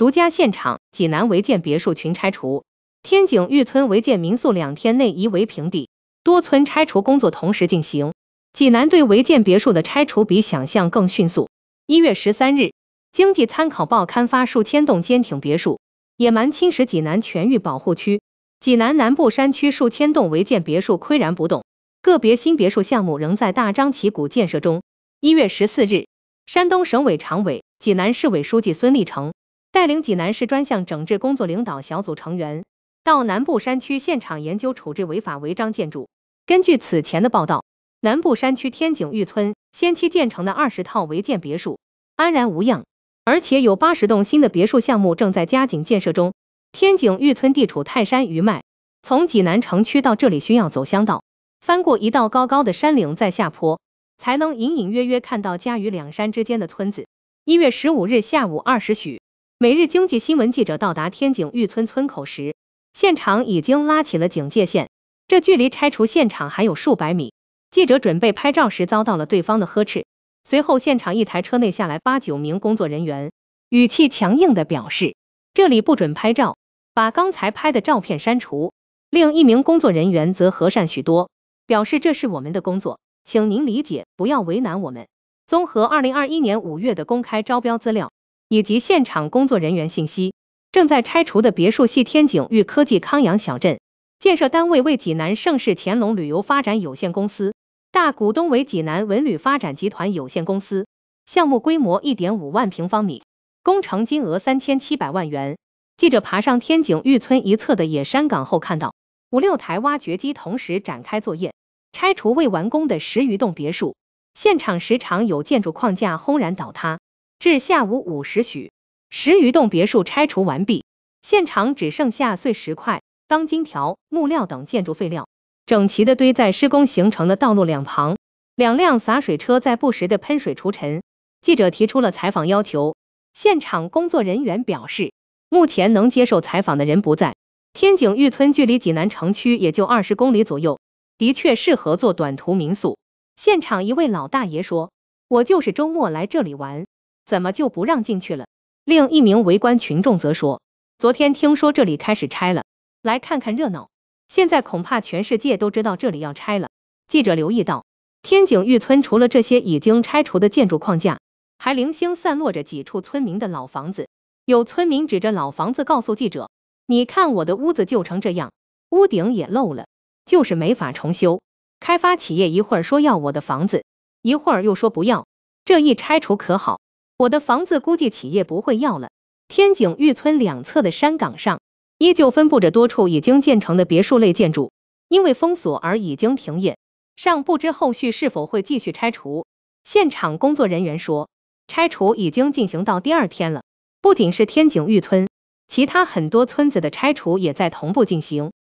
独家现场：济南违建别墅群拆除，天井峪村违建民宿两天内夷为平地，多村拆除工作同时进行。济南对违建别墅的拆除比想象更迅速。一月十三日，《经济参考报》刊发：数千栋坚挺别墅，野蛮侵蚀济南全域保护区。济南南部山区数千栋违建别墅岿然不动，个别新别墅项目仍在大张旗鼓建设中。一月十四日，山东省委常委、济南市委书记孙立成。带领济南市专项整治工作领导小组成员到南部山区现场研究处置违法违章建筑。根据此前的报道，南部山区天井峪村先期建成的二十套违建别墅安然无恙，而且有八十栋新的别墅项目正在加紧建设中。天井峪村地处泰山余脉，从济南城区到这里需要走乡道，翻过一道高高的山岭，再下坡才能隐隐约约看到家与两山之间的村子。一月十五日下午二时许。每日经济新闻记者到达天井峪村村口时，现场已经拉起了警戒线，这距离拆除现场还有数百米。记者准备拍照时，遭到了对方的呵斥。随后，现场一台车内下来八九名工作人员，语气强硬的表示：“这里不准拍照，把刚才拍的照片删除。”另一名工作人员则和善许多，表示：“这是我们的工作，请您理解，不要为难我们。”综合二零二一年五月的公开招标资料。以及现场工作人员信息。正在拆除的别墅系天景峪科技康养小镇，建设单位为济南盛世乾隆旅游发展有限公司，大股东为济南文旅发展集团有限公司，项目规模一点五万平方米，工程金额三千七百万元。记者爬上天井峪村一侧的野山岗后，看到五六台挖掘机同时展开作业，拆除未完工的十余栋别墅，现场时常有建筑框架轰然倒塌。至下午五时许，十余栋别墅拆除完毕，现场只剩下碎石块、钢筋条、木料等建筑废料，整齐的堆在施工形成的道路两旁。两辆洒水车在不时的喷水除尘。记者提出了采访要求，现场工作人员表示，目前能接受采访的人不在。天井峪村距离济南城区也就二十公里左右，的确适合做短途民宿。现场一位老大爷说：“我就是周末来这里玩。”怎么就不让进去了？另一名围观群众则说，昨天听说这里开始拆了，来看看热闹。现在恐怕全世界都知道这里要拆了。记者留意到，天井峪村除了这些已经拆除的建筑框架，还零星散落着几处村民的老房子。有村民指着老房子告诉记者，你看我的屋子就成这样，屋顶也漏了，就是没法重修。开发企业一会儿说要我的房子，一会儿又说不要，这一拆除可好。我的房子估计企业不会要了。天井峪村两侧的山岗上，依旧分布着多处已经建成的别墅类建筑，因为封锁而已经停业，尚不知后续是否会继续拆除。现场工作人员说，拆除已经进行到第二天了。不仅是天井峪村，其他很多村子的拆除也在同步进行。